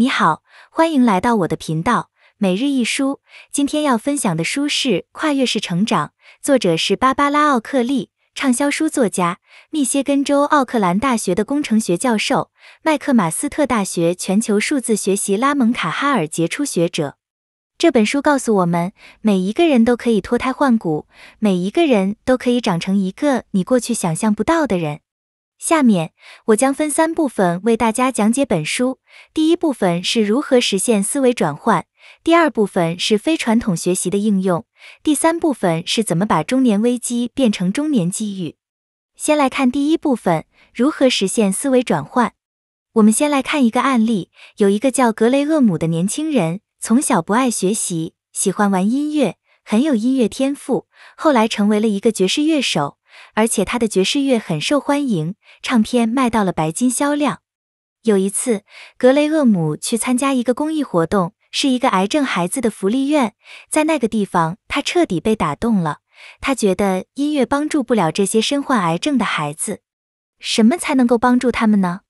你好，欢迎来到我的频道每日一书。今天要分享的书是《跨越式成长》，作者是芭芭拉·奥克利，畅销书作家，密歇根州奥克兰大学的工程学教授，麦克马斯特大学全球数字学习拉蒙卡哈尔杰出学者。这本书告诉我们，每一个人都可以脱胎换骨，每一个人都可以长成一个你过去想象不到的人。下面我将分三部分为大家讲解本书。第一部分是如何实现思维转换，第二部分是非传统学习的应用，第三部分是怎么把中年危机变成中年机遇。先来看第一部分，如何实现思维转换。我们先来看一个案例，有一个叫格雷厄姆的年轻人，从小不爱学习，喜欢玩音乐，很有音乐天赋，后来成为了一个爵士乐手。而且他的爵士乐很受欢迎，唱片卖到了白金销量。有一次，格雷厄姆去参加一个公益活动，是一个癌症孩子的福利院。在那个地方，他彻底被打动了。他觉得音乐帮助不了这些身患癌症的孩子，什么才能够帮助他们呢？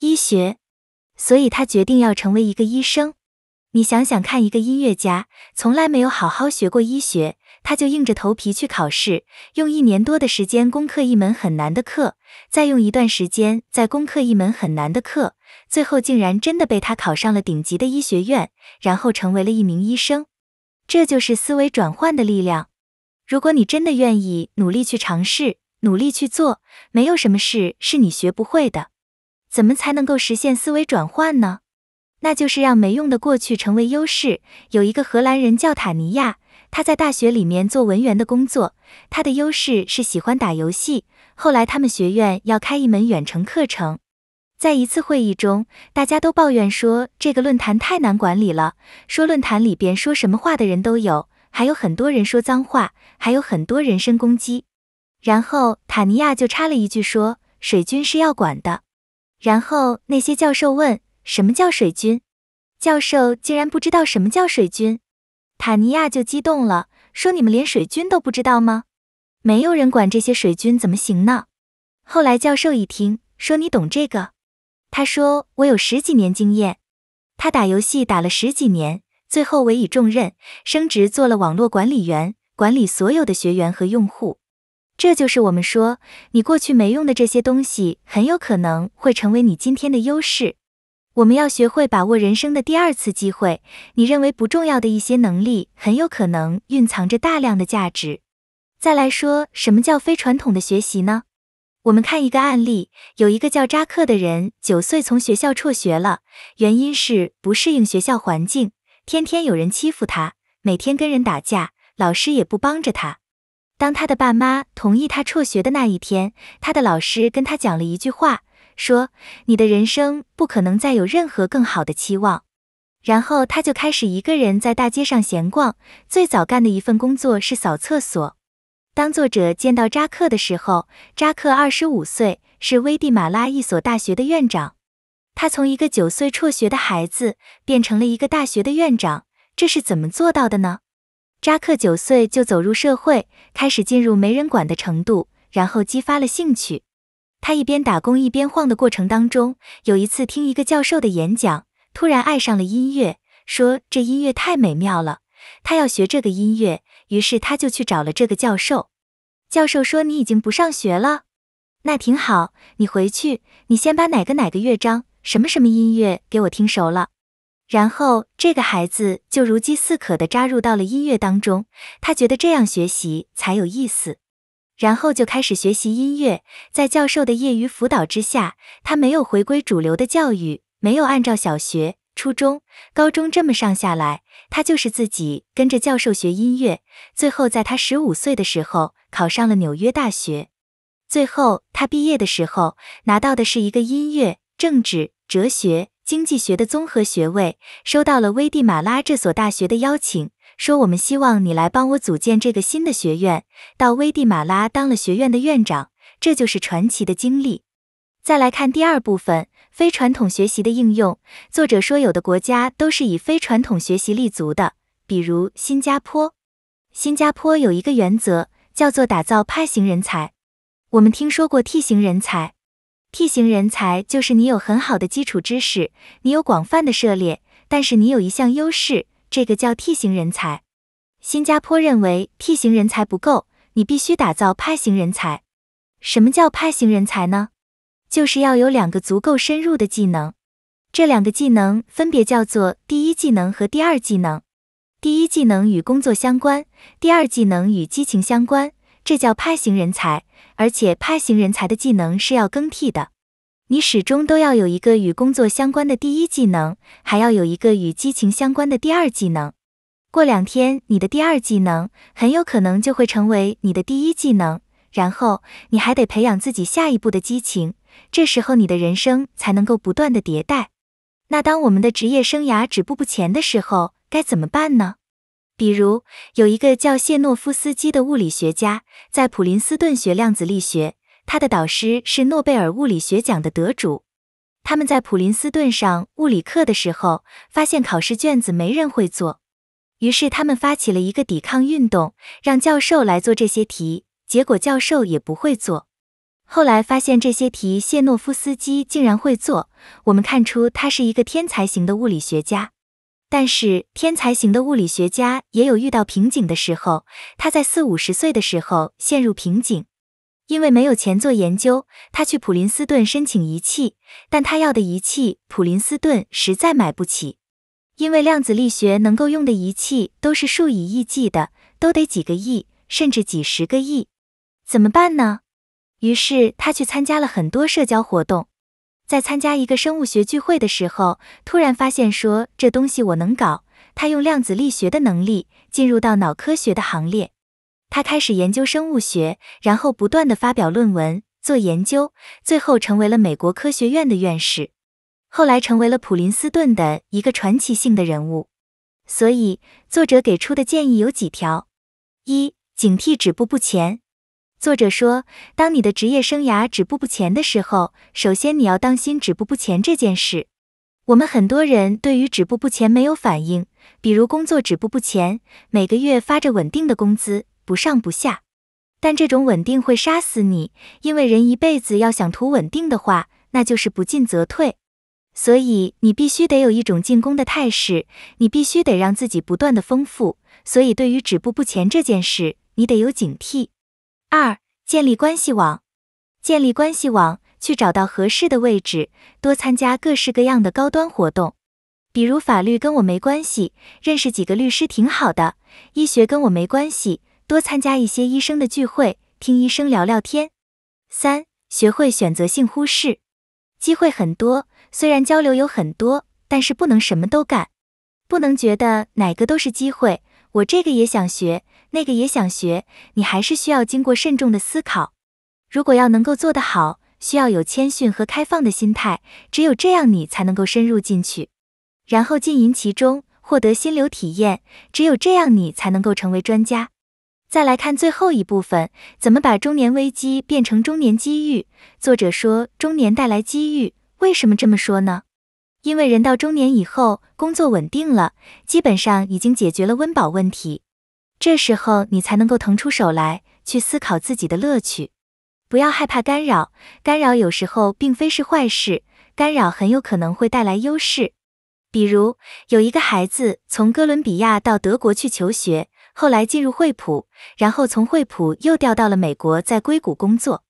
医学。所以他决定要成为一个医生。你想想看，一个音乐家从来没有好好学过医学。他就硬着头皮去考试，用一年多的时间攻克一门很难的课，再用一段时间再攻克一门很难的课，最后竟然真的被他考上了顶级的医学院，然后成为了一名医生。这就是思维转换的力量。如果你真的愿意努力去尝试，努力去做，没有什么事是你学不会的。怎么才能够实现思维转换呢？那就是让没用的过去成为优势。有一个荷兰人叫塔尼亚。他在大学里面做文员的工作，他的优势是喜欢打游戏。后来他们学院要开一门远程课程，在一次会议中，大家都抱怨说这个论坛太难管理了，说论坛里边说什么话的人都有，还有很多人说脏话，还有很多人身攻击。然后塔尼亚就插了一句说：“水军是要管的。”然后那些教授问：“什么叫水军？”教授竟然不知道什么叫水军。塔尼亚就激动了，说：“你们连水军都不知道吗？没有人管这些水军怎么行呢？”后来教授一听，说：“你懂这个？”他说：“我有十几年经验，他打游戏打了十几年，最后委以重任，升职做了网络管理员，管理所有的学员和用户。这就是我们说，你过去没用的这些东西，很有可能会成为你今天的优势。”我们要学会把握人生的第二次机会。你认为不重要的一些能力，很有可能蕴藏着大量的价值。再来说，什么叫非传统的学习呢？我们看一个案例，有一个叫扎克的人，九岁从学校辍学了，原因是不适应学校环境，天天有人欺负他，每天跟人打架，老师也不帮着他。当他的爸妈同意他辍学的那一天，他的老师跟他讲了一句话。说你的人生不可能再有任何更好的期望，然后他就开始一个人在大街上闲逛。最早干的一份工作是扫厕所。当作者见到扎克的时候，扎克二十五岁，是危地马拉一所大学的院长。他从一个九岁辍学的孩子变成了一个大学的院长，这是怎么做到的呢？扎克九岁就走入社会，开始进入没人管的程度，然后激发了兴趣。他一边打工一边晃的过程当中，有一次听一个教授的演讲，突然爱上了音乐，说这音乐太美妙了，他要学这个音乐。于是他就去找了这个教授。教授说：“你已经不上学了，那挺好，你回去，你先把哪个哪个乐章，什么什么音乐给我听熟了。”然后这个孩子就如饥似渴地扎入到了音乐当中，他觉得这样学习才有意思。然后就开始学习音乐，在教授的业余辅导之下，他没有回归主流的教育，没有按照小学、初中、高中这么上下来，他就是自己跟着教授学音乐。最后在他十五岁的时候考上了纽约大学，最后他毕业的时候拿到的是一个音乐、政治、哲学、经济学的综合学位，收到了危地马拉这所大学的邀请。说我们希望你来帮我组建这个新的学院，到危地马拉当了学院的院长，这就是传奇的经历。再来看第二部分，非传统学习的应用。作者说，有的国家都是以非传统学习立足的，比如新加坡。新加坡有一个原则，叫做打造派型人才。我们听说过 T 型人才，T 型人才就是你有很好的基础知识，你有广泛的涉猎，但是你有一项优势。这个叫 T 型人才，新加坡认为 T 型人才不够，你必须打造派型人才。什么叫派型人才呢？就是要有两个足够深入的技能，这两个技能分别叫做第一技能和第二技能。第一技能与工作相关，第二技能与激情相关，这叫派型人才。而且派型人才的技能是要更替的。你始终都要有一个与工作相关的第一技能，还要有一个与激情相关的第二技能。过两天，你的第二技能很有可能就会成为你的第一技能。然后，你还得培养自己下一步的激情，这时候你的人生才能够不断的迭代。那当我们的职业生涯止步不前的时候，该怎么办呢？比如，有一个叫谢诺夫斯基的物理学家，在普林斯顿学量子力学。他的导师是诺贝尔物理学奖的得主。他们在普林斯顿上物理课的时候，发现考试卷子没人会做，于是他们发起了一个抵抗运动，让教授来做这些题。结果教授也不会做。后来发现这些题谢诺夫斯基竟然会做，我们看出他是一个天才型的物理学家。但是天才型的物理学家也有遇到瓶颈的时候。他在四五十岁的时候陷入瓶颈。因为没有钱做研究，他去普林斯顿申请仪器，但他要的仪器普林斯顿实在买不起，因为量子力学能够用的仪器都是数以亿计的，都得几个亿，甚至几十个亿，怎么办呢？于是他去参加了很多社交活动，在参加一个生物学聚会的时候，突然发现说这东西我能搞，他用量子力学的能力进入到脑科学的行列。他开始研究生物学，然后不断的发表论文做研究，最后成为了美国科学院的院士，后来成为了普林斯顿的一个传奇性的人物。所以作者给出的建议有几条：一、警惕止步不前。作者说，当你的职业生涯止步不前的时候，首先你要当心止步不前这件事。我们很多人对于止步不前没有反应，比如工作止步不前，每个月发着稳定的工资。不上不下，但这种稳定会杀死你，因为人一辈子要想图稳定的话，那就是不进则退，所以你必须得有一种进攻的态势，你必须得让自己不断的丰富，所以对于止步不前这件事，你得有警惕。二、建立关系网，建立关系网，去找到合适的位置，多参加各式各样的高端活动，比如法律跟我没关系，认识几个律师挺好的，医学跟我没关系。多参加一些医生的聚会，听医生聊聊天。三，学会选择性忽视。机会很多，虽然交流有很多，但是不能什么都干，不能觉得哪个都是机会。我这个也想学，那个也想学，你还是需要经过慎重的思考。如果要能够做得好，需要有谦逊和开放的心态，只有这样你才能够深入进去，然后浸淫其中，获得心流体验。只有这样你才能够成为专家。再来看最后一部分，怎么把中年危机变成中年机遇？作者说，中年带来机遇，为什么这么说呢？因为人到中年以后，工作稳定了，基本上已经解决了温饱问题，这时候你才能够腾出手来去思考自己的乐趣。不要害怕干扰，干扰有时候并非是坏事，干扰很有可能会带来优势。比如有一个孩子从哥伦比亚到德国去求学。后来进入惠普，然后从惠普又调到了美国，在硅谷工作。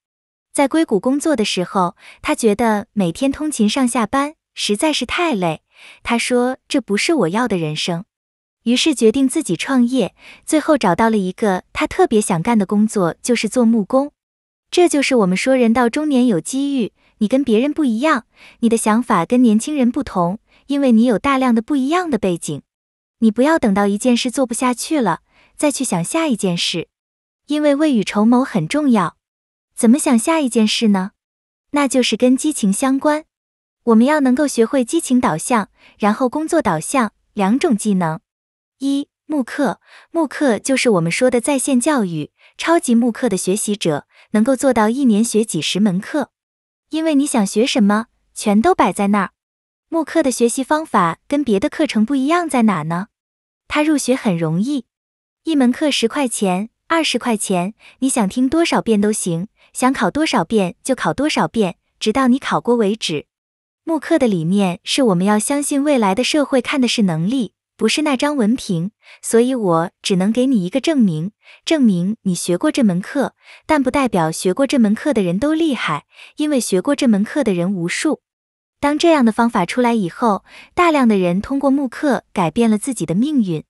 在硅谷工作的时候，他觉得每天通勤上下班实在是太累。他说：“这不是我要的人生。”于是决定自己创业。最后找到了一个他特别想干的工作，就是做木工。这就是我们说人到中年有机遇，你跟别人不一样，你的想法跟年轻人不同，因为你有大量的不一样的背景。你不要等到一件事做不下去了。再去想下一件事，因为未雨绸缪很重要。怎么想下一件事呢？那就是跟激情相关。我们要能够学会激情导向，然后工作导向两种技能。一慕课，慕课就是我们说的在线教育。超级慕课的学习者能够做到一年学几十门课，因为你想学什么，全都摆在那儿。慕课的学习方法跟别的课程不一样，在哪呢？它入学很容易。一门课十块钱，二十块钱，你想听多少遍都行，想考多少遍就考多少遍，直到你考过为止。慕课的理念是我们要相信未来的社会看的是能力，不是那张文凭，所以我只能给你一个证明，证明你学过这门课，但不代表学过这门课的人都厉害，因为学过这门课的人无数。当这样的方法出来以后，大量的人通过慕课改变了自己的命运。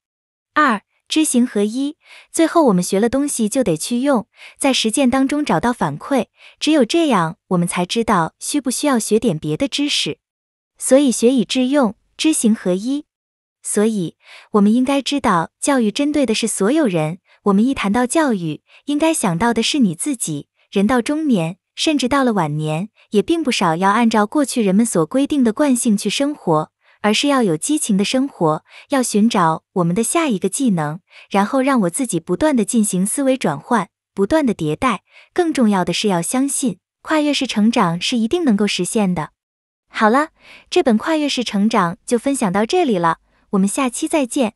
二。知行合一，最后我们学了东西就得去用，在实践当中找到反馈，只有这样我们才知道需不需要学点别的知识。所以学以致用，知行合一。所以，我们应该知道，教育针对的是所有人。我们一谈到教育，应该想到的是你自己。人到中年，甚至到了晚年，也并不少要按照过去人们所规定的惯性去生活。而是要有激情的生活，要寻找我们的下一个技能，然后让我自己不断的进行思维转换，不断的迭代。更重要的是要相信，跨越式成长是一定能够实现的。好了，这本跨越式成长就分享到这里了，我们下期再见。